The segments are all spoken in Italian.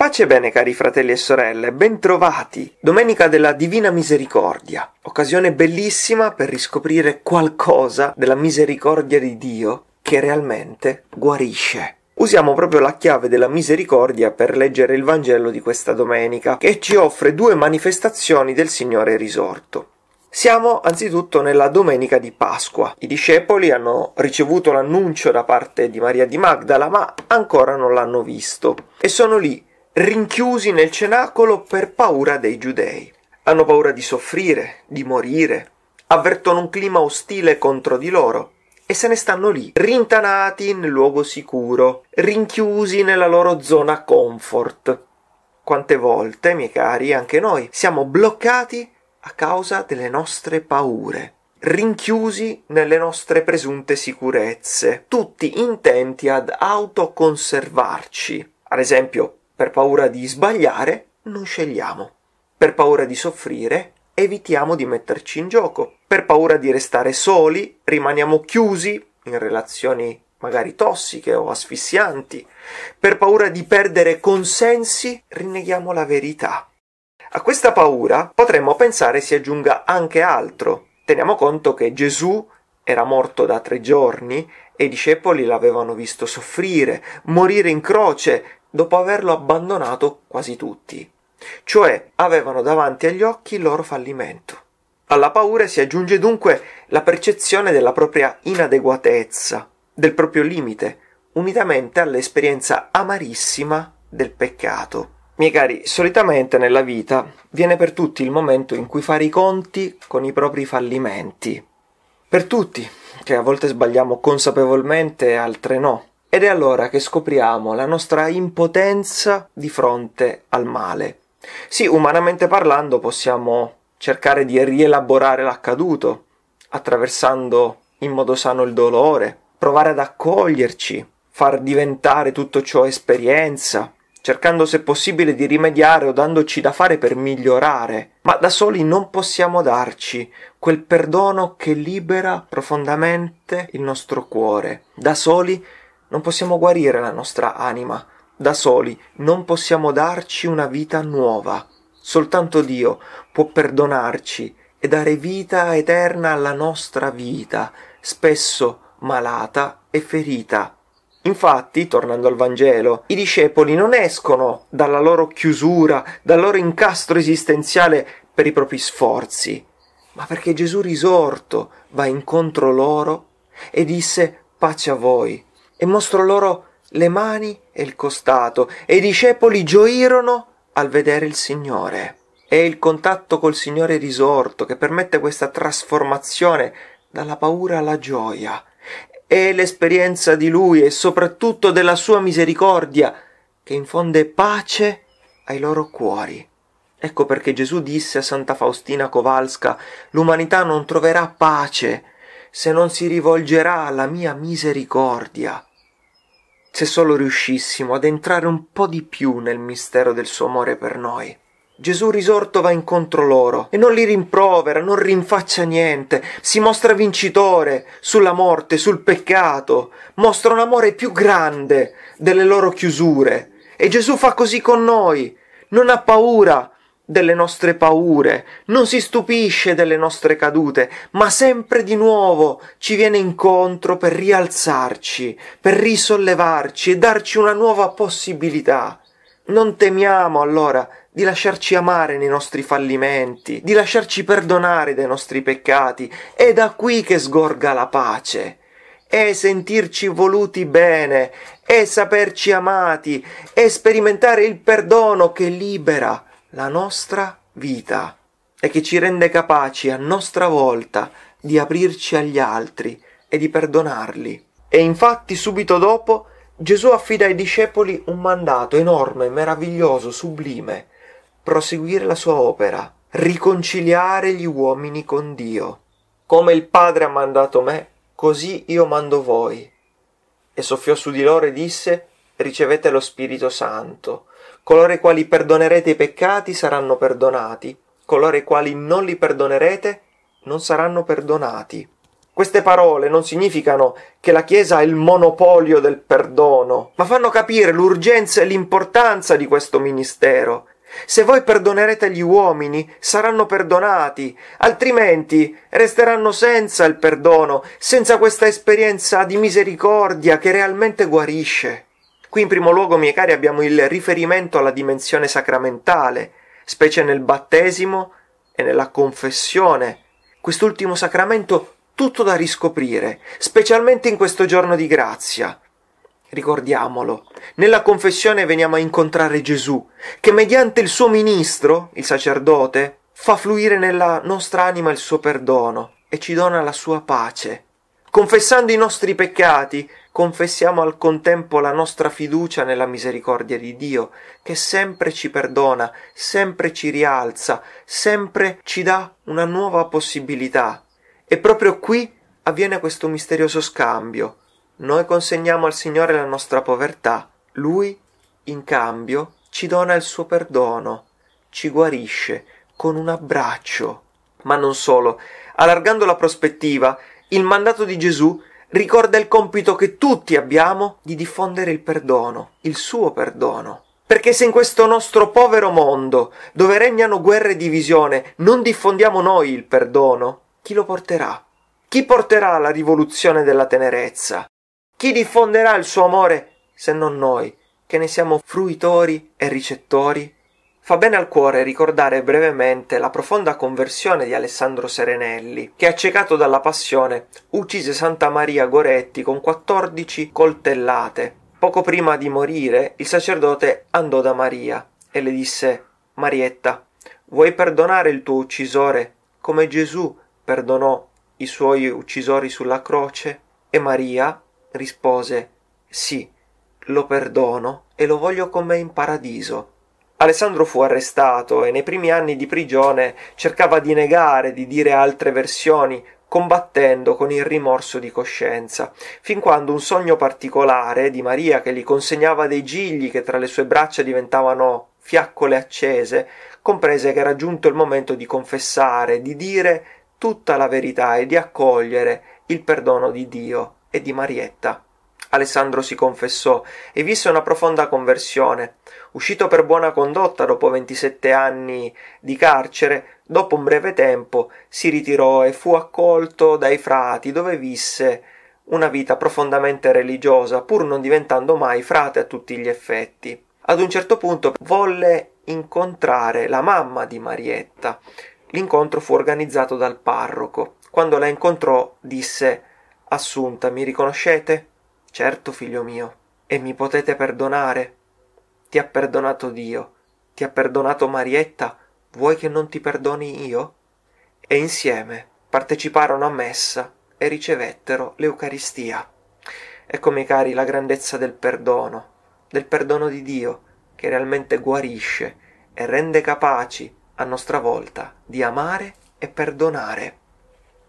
Pace e bene cari fratelli e sorelle, bentrovati! Domenica della Divina Misericordia, occasione bellissima per riscoprire qualcosa della misericordia di Dio che realmente guarisce. Usiamo proprio la chiave della misericordia per leggere il Vangelo di questa domenica, che ci offre due manifestazioni del Signore risorto. Siamo anzitutto nella domenica di Pasqua. I discepoli hanno ricevuto l'annuncio da parte di Maria di Magdala, ma ancora non l'hanno visto. E sono lì rinchiusi nel cenacolo per paura dei giudei. Hanno paura di soffrire, di morire, avvertono un clima ostile contro di loro e se ne stanno lì, rintanati nel luogo sicuro, rinchiusi nella loro zona comfort. Quante volte, miei cari, anche noi siamo bloccati a causa delle nostre paure, rinchiusi nelle nostre presunte sicurezze, tutti intenti ad autoconservarci. Ad esempio, per paura di sbagliare non scegliamo. Per paura di soffrire evitiamo di metterci in gioco. Per paura di restare soli rimaniamo chiusi in relazioni magari tossiche o asfissianti. Per paura di perdere consensi rinneghiamo la verità. A questa paura potremmo pensare si aggiunga anche altro. Teniamo conto che Gesù era morto da tre giorni e i discepoli l'avevano visto soffrire, morire in croce, dopo averlo abbandonato quasi tutti, cioè avevano davanti agli occhi il loro fallimento. Alla paura si aggiunge dunque la percezione della propria inadeguatezza, del proprio limite, unitamente all'esperienza amarissima del peccato. Miei cari, solitamente nella vita viene per tutti il momento in cui fare i conti con i propri fallimenti. Per tutti, che a volte sbagliamo consapevolmente, e altre no. Ed è allora che scopriamo la nostra impotenza di fronte al male. Sì, umanamente parlando possiamo cercare di rielaborare l'accaduto, attraversando in modo sano il dolore, provare ad accoglierci, far diventare tutto ciò esperienza, cercando se possibile di rimediare o dandoci da fare per migliorare, ma da soli non possiamo darci quel perdono che libera profondamente il nostro cuore. Da soli non possiamo guarire la nostra anima. Da soli non possiamo darci una vita nuova. Soltanto Dio può perdonarci e dare vita eterna alla nostra vita, spesso malata e ferita. Infatti, tornando al Vangelo, i discepoli non escono dalla loro chiusura, dal loro incastro esistenziale per i propri sforzi, ma perché Gesù risorto va incontro loro e disse pace a voi e mostrò loro le mani e il costato, e i discepoli gioirono al vedere il Signore. È il contatto col Signore risorto che permette questa trasformazione dalla paura alla gioia. È l'esperienza di Lui e soprattutto della Sua misericordia che infonde pace ai loro cuori. Ecco perché Gesù disse a Santa Faustina Kowalska, l'umanità non troverà pace se non si rivolgerà alla mia misericordia. Se solo riuscissimo ad entrare un po' di più nel mistero del suo amore per noi. Gesù risorto va incontro loro e non li rimprovera, non rinfaccia niente, si mostra vincitore sulla morte, sul peccato, mostra un amore più grande delle loro chiusure. E Gesù fa così con noi, non ha paura delle nostre paure, non si stupisce delle nostre cadute, ma sempre di nuovo ci viene incontro per rialzarci, per risollevarci e darci una nuova possibilità. Non temiamo allora di lasciarci amare nei nostri fallimenti, di lasciarci perdonare dei nostri peccati. È da qui che sgorga la pace. È sentirci voluti bene, è saperci amati, è sperimentare il perdono che libera, la nostra vita e che ci rende capaci a nostra volta di aprirci agli altri e di perdonarli. E infatti subito dopo Gesù affida ai discepoli un mandato enorme, meraviglioso, sublime, proseguire la sua opera, riconciliare gli uomini con Dio. Come il Padre ha mandato me, così io mando voi. E soffiò su di loro e disse, ricevete lo Spirito Santo Coloro i quali perdonerete i peccati saranno perdonati, coloro i quali non li perdonerete non saranno perdonati. Queste parole non significano che la Chiesa ha il monopolio del perdono, ma fanno capire l'urgenza e l'importanza di questo ministero. Se voi perdonerete gli uomini, saranno perdonati, altrimenti resteranno senza il perdono, senza questa esperienza di misericordia che realmente guarisce. Qui in primo luogo, miei cari, abbiamo il riferimento alla dimensione sacramentale, specie nel battesimo e nella confessione. Quest'ultimo sacramento tutto da riscoprire, specialmente in questo giorno di grazia. Ricordiamolo, nella confessione veniamo a incontrare Gesù, che mediante il suo ministro, il sacerdote, fa fluire nella nostra anima il suo perdono e ci dona la sua pace. Confessando i nostri peccati, confessiamo al contempo la nostra fiducia nella misericordia di Dio, che sempre ci perdona, sempre ci rialza, sempre ci dà una nuova possibilità. E proprio qui avviene questo misterioso scambio. Noi consegniamo al Signore la nostra povertà, Lui, in cambio, ci dona il suo perdono, ci guarisce con un abbraccio. Ma non solo, allargando la prospettiva, il mandato di Gesù ricorda il compito che tutti abbiamo di diffondere il perdono, il suo perdono. Perché se in questo nostro povero mondo, dove regnano guerre e divisione, non diffondiamo noi il perdono, chi lo porterà? Chi porterà la rivoluzione della tenerezza? Chi diffonderà il suo amore se non noi, che ne siamo fruitori e ricettori? Fa bene al cuore ricordare brevemente la profonda conversione di Alessandro Serenelli, che accecato dalla passione uccise Santa Maria Goretti con 14 coltellate. Poco prima di morire, il sacerdote andò da Maria e le disse: Marietta, vuoi perdonare il tuo uccisore come Gesù perdonò i suoi uccisori sulla croce? E Maria rispose: Sì, lo perdono e lo voglio con me in paradiso. Alessandro fu arrestato e nei primi anni di prigione cercava di negare, di dire altre versioni, combattendo con il rimorso di coscienza, fin quando un sogno particolare di Maria che gli consegnava dei gigli che tra le sue braccia diventavano fiaccole accese, comprese che era giunto il momento di confessare, di dire tutta la verità e di accogliere il perdono di Dio e di Marietta. Alessandro si confessò e visse una profonda conversione. Uscito per buona condotta dopo 27 anni di carcere, dopo un breve tempo si ritirò e fu accolto dai frati dove visse una vita profondamente religiosa, pur non diventando mai frate a tutti gli effetti. Ad un certo punto volle incontrare la mamma di Marietta. L'incontro fu organizzato dal parroco. Quando la incontrò disse Assunta, mi riconoscete? Certo, figlio mio, e mi potete perdonare. Ti ha perdonato Dio, ti ha perdonato Marietta, vuoi che non ti perdoni io? E insieme parteciparono a messa e ricevettero l'Eucaristia. Ecco, miei cari, la grandezza del perdono, del perdono di Dio, che realmente guarisce e rende capaci, a nostra volta, di amare e perdonare.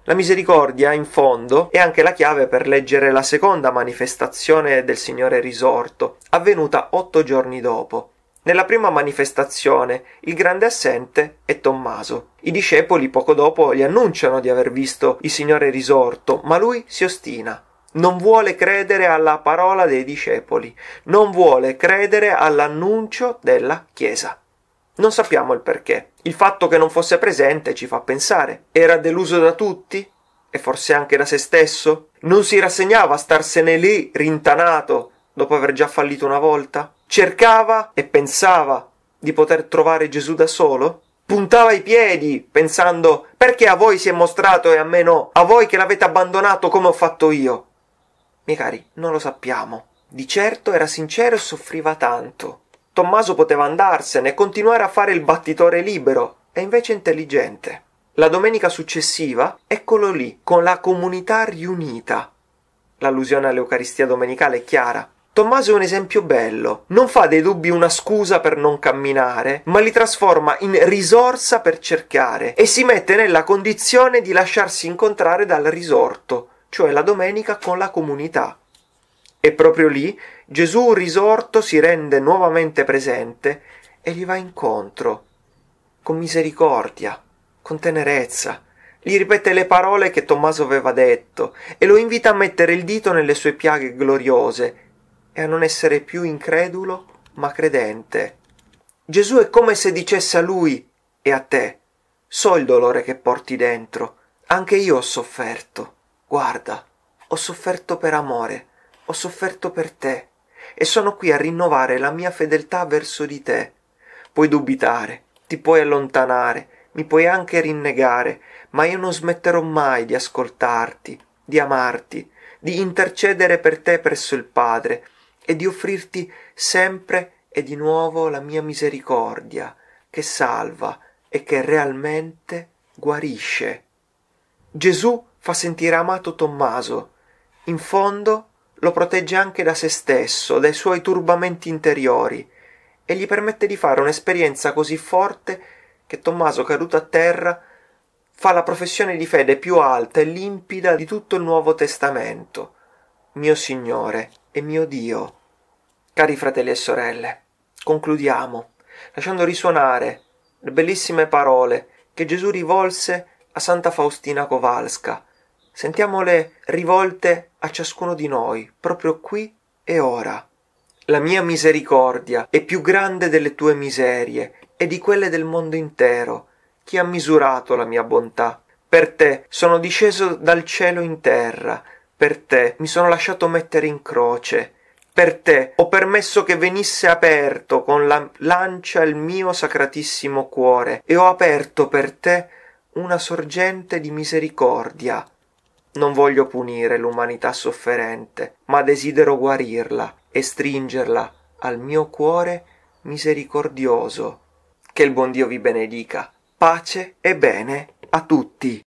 La misericordia, in fondo, è anche la chiave per leggere la seconda manifestazione del Signore risorto, avvenuta otto giorni dopo. Nella prima manifestazione il grande assente è Tommaso. I discepoli poco dopo gli annunciano di aver visto il Signore risorto, ma lui si ostina. Non vuole credere alla parola dei discepoli, non vuole credere all'annuncio della Chiesa. Non sappiamo il perché. Il fatto che non fosse presente ci fa pensare. Era deluso da tutti? E forse anche da se stesso? Non si rassegnava a starsene lì rintanato dopo aver già fallito una volta? Cercava e pensava di poter trovare Gesù da solo? Puntava i piedi pensando perché a voi si è mostrato e a me no? A voi che l'avete abbandonato come ho fatto io? Miei cari, non lo sappiamo. Di certo era sincero e soffriva tanto. Tommaso poteva andarsene e continuare a fare il battitore libero, e invece intelligente. La domenica successiva, eccolo lì, con la comunità riunita. L'allusione all'Eucaristia domenicale è chiara. Tommaso è un esempio bello. Non fa dei dubbi una scusa per non camminare, ma li trasforma in risorsa per cercare e si mette nella condizione di lasciarsi incontrare dal risorto, cioè la domenica con la comunità. E proprio lì Gesù risorto si rende nuovamente presente e gli va incontro, con misericordia, con tenerezza. Gli ripete le parole che Tommaso aveva detto e lo invita a mettere il dito nelle sue piaghe gloriose e a non essere più incredulo ma credente. Gesù è come se dicesse a lui e a te, so il dolore che porti dentro, anche io ho sofferto, guarda, ho sofferto per amore, ho sofferto per te e sono qui a rinnovare la mia fedeltà verso di te. Puoi dubitare, ti puoi allontanare, mi puoi anche rinnegare, ma io non smetterò mai di ascoltarti, di amarti, di intercedere per te presso il Padre e di offrirti sempre e di nuovo la mia misericordia, che salva e che realmente guarisce. Gesù fa sentire amato Tommaso. In fondo lo protegge anche da se stesso, dai suoi turbamenti interiori, e gli permette di fare un'esperienza così forte che Tommaso, caduto a terra, fa la professione di fede più alta e limpida di tutto il Nuovo Testamento. Mio Signore e mio Dio. Cari fratelli e sorelle, concludiamo, lasciando risuonare le bellissime parole che Gesù rivolse a Santa Faustina Kowalska. Sentiamole rivolte a ciascuno di noi, proprio qui e ora. La mia misericordia è più grande delle tue miserie e di quelle del mondo intero. Chi ha misurato la mia bontà? Per te sono disceso dal cielo in terra, per te mi sono lasciato mettere in croce, per te ho permesso che venisse aperto con la lancia il mio sacratissimo cuore e ho aperto per te una sorgente di misericordia non voglio punire l'umanità sofferente, ma desidero guarirla e stringerla al mio cuore misericordioso. Che il buon Dio vi benedica. Pace e bene a tutti.